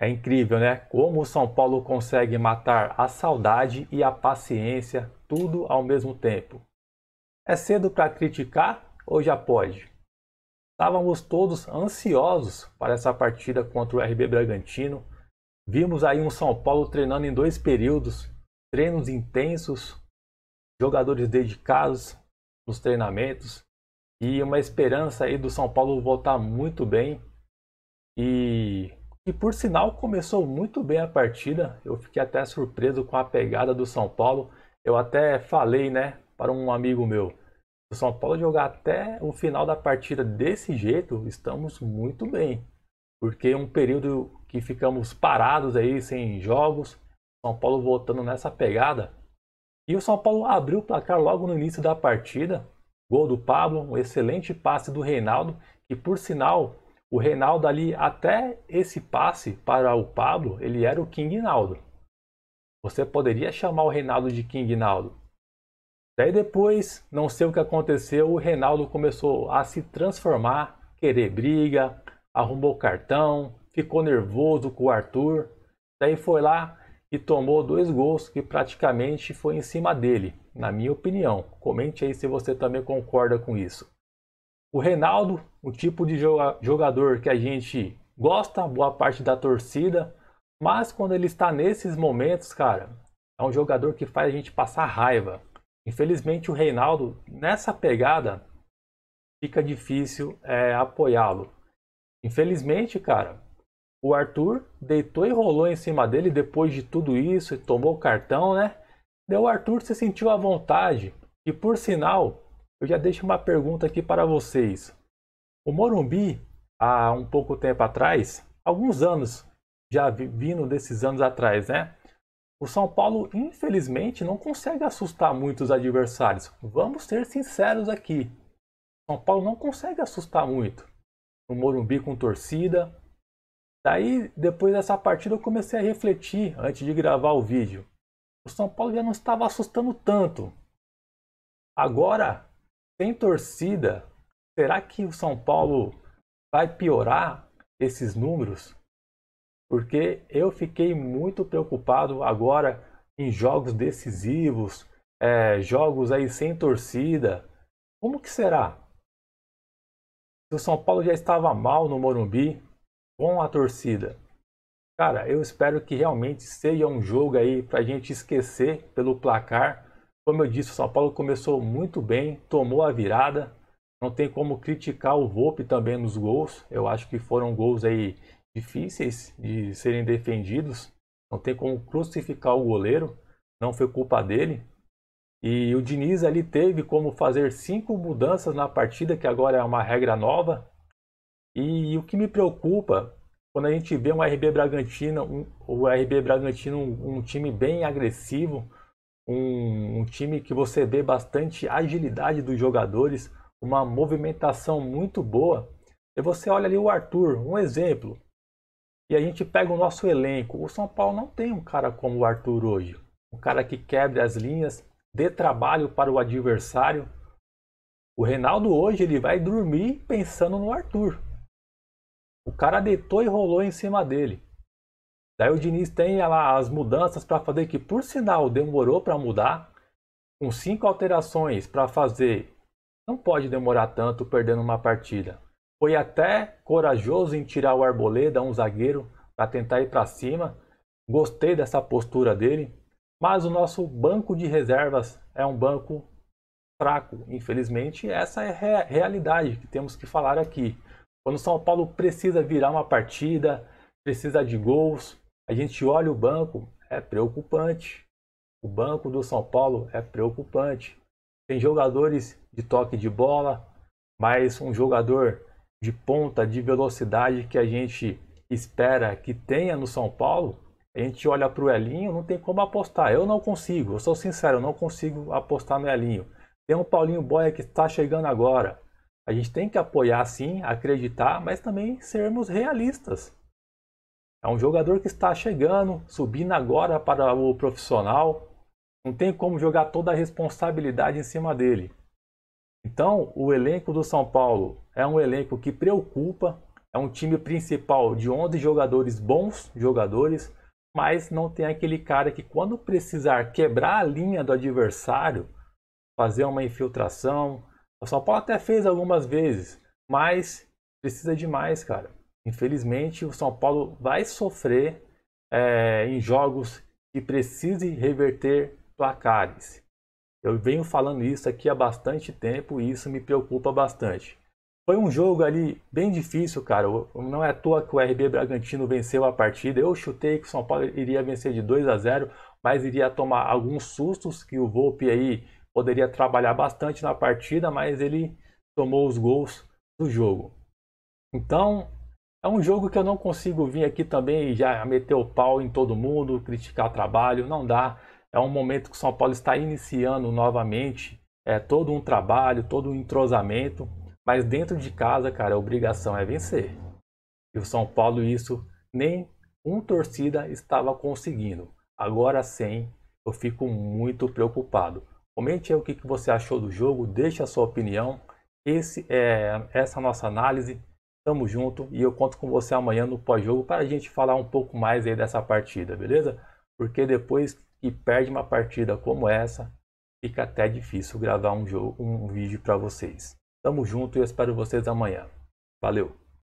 É incrível, né? Como o São Paulo consegue matar a saudade e a paciência tudo ao mesmo tempo. É cedo para criticar ou já pode? Estávamos todos ansiosos para essa partida contra o RB Bragantino. Vimos aí um São Paulo treinando em dois períodos, treinos intensos, jogadores dedicados nos treinamentos e uma esperança aí do São Paulo voltar muito bem e e por sinal começou muito bem a partida. Eu fiquei até surpreso com a pegada do São Paulo. Eu até falei, né, para um amigo meu, o São Paulo jogar até o final da partida desse jeito, estamos muito bem. Porque é um período que ficamos parados aí sem jogos, São Paulo voltando nessa pegada. E o São Paulo abriu o placar logo no início da partida. Gol do Pablo, um excelente passe do Reinaldo, que por sinal o Reinaldo ali, até esse passe para o Pablo, ele era o King Naldo. Você poderia chamar o Reinaldo de King Naldo. Daí depois, não sei o que aconteceu, o Reinaldo começou a se transformar, querer briga, arrumou cartão, ficou nervoso com o Arthur. Daí foi lá e tomou dois gols que praticamente foi em cima dele, na minha opinião. Comente aí se você também concorda com isso. O Reinaldo, o tipo de jogador que a gente gosta, boa parte da torcida, mas quando ele está nesses momentos, cara, é um jogador que faz a gente passar raiva. Infelizmente, o Reinaldo, nessa pegada, fica difícil é, apoiá-lo. Infelizmente, cara, o Arthur deitou e rolou em cima dele depois de tudo isso e tomou o cartão, né? Deu o Arthur se sentiu à vontade e, por sinal, eu já deixo uma pergunta aqui para vocês. O Morumbi, há um pouco tempo atrás, alguns anos, já vindo desses anos atrás, né? O São Paulo, infelizmente, não consegue assustar muitos adversários. Vamos ser sinceros aqui. São Paulo não consegue assustar muito. O Morumbi com torcida. Daí, depois dessa partida, eu comecei a refletir antes de gravar o vídeo. O São Paulo já não estava assustando tanto. Agora, sem torcida, será que o São Paulo vai piorar esses números? Porque eu fiquei muito preocupado agora em jogos decisivos, é, jogos aí sem torcida. Como que será? Se o São Paulo já estava mal no Morumbi com a torcida, cara, eu espero que realmente seja um jogo aí para a gente esquecer pelo placar como eu disse, o São Paulo começou muito bem, tomou a virada. Não tem como criticar o Volpe também nos gols. Eu acho que foram gols aí difíceis de serem defendidos. Não tem como crucificar o goleiro. Não foi culpa dele. E o Diniz ali teve como fazer cinco mudanças na partida, que agora é uma regra nova. E, o que me preocupa quando a gente vê um RB Bragantino, um, o RB Bragantino um, um time bem agressivo, um, um time que você vê bastante agilidade dos jogadores, uma movimentação muito boa. E você olha ali o Arthur, um exemplo. E a gente pega o nosso elenco. O São Paulo não tem um cara como o Arthur hoje. Um cara que quebre as linhas, dê trabalho para o adversário. O Reinaldo hoje ele vai dormir pensando no Arthur. O cara deitou e rolou em cima dele. Daí o Diniz tem lá as mudanças para fazer, que por sinal demorou para mudar, com cinco alterações para fazer. Não pode demorar tanto perdendo uma partida. Foi até corajoso em tirar o Arboleda, um zagueiro, para tentar ir para cima. Gostei dessa postura dele, mas o nosso banco de reservas é um banco fraco, infelizmente. Essa é a realidade que temos que falar aqui. Quando o São Paulo precisa virar uma partida, precisa de gols, a gente olha o banco, é preocupante. O banco do São Paulo é preocupante. Tem jogadores de toque de bola, mas um jogador de ponta, de velocidade que a gente espera que tenha no São Paulo, a gente olha para o Elinho, não tem como apostar. Eu não consigo, eu sou sincero, eu não consigo apostar no Elinho. Tem um Paulinho Boia que está chegando agora. A gente tem que apoiar sim, acreditar, mas também sermos realistas. É um jogador que está chegando, subindo agora para o profissional. Não tem como jogar toda a responsabilidade em cima dele. Então, o elenco do São Paulo é um elenco que preocupa. É um time principal de 11 jogadores bons jogadores, mas não tem aquele cara que, quando precisar quebrar a linha do adversário, fazer uma infiltração. O São Paulo até fez algumas vezes, mas precisa de mais, cara. Infelizmente, o São Paulo vai sofrer é, em jogos que precise reverter placares. Eu venho falando isso aqui há bastante tempo e isso me preocupa bastante. Foi um jogo ali bem difícil, cara. Não é à toa que o RB Bragantino venceu a partida. Eu chutei que o São Paulo iria vencer de 2 a 0, mas iria tomar alguns sustos que o Volpe aí poderia trabalhar bastante na partida, mas ele tomou os gols do jogo. Então, é um jogo que eu não consigo vir aqui também e já meter o pau em todo mundo, criticar o trabalho, não dá. É um momento que o São Paulo está iniciando novamente, é todo um trabalho, todo um entrosamento, mas dentro de casa, cara, a obrigação é vencer. E o São Paulo isso nem um torcida estava conseguindo. Agora sem, eu fico muito preocupado. Comente aí o que você achou do jogo, deixe a sua opinião. Esse é essa é nossa análise. Tamo junto e eu conto com você amanhã no pós-jogo para a gente falar um pouco mais aí dessa partida, beleza? Porque depois que perde uma partida como essa, fica até difícil gravar um jogo, um vídeo para vocês. Tamo junto e eu espero vocês amanhã. Valeu.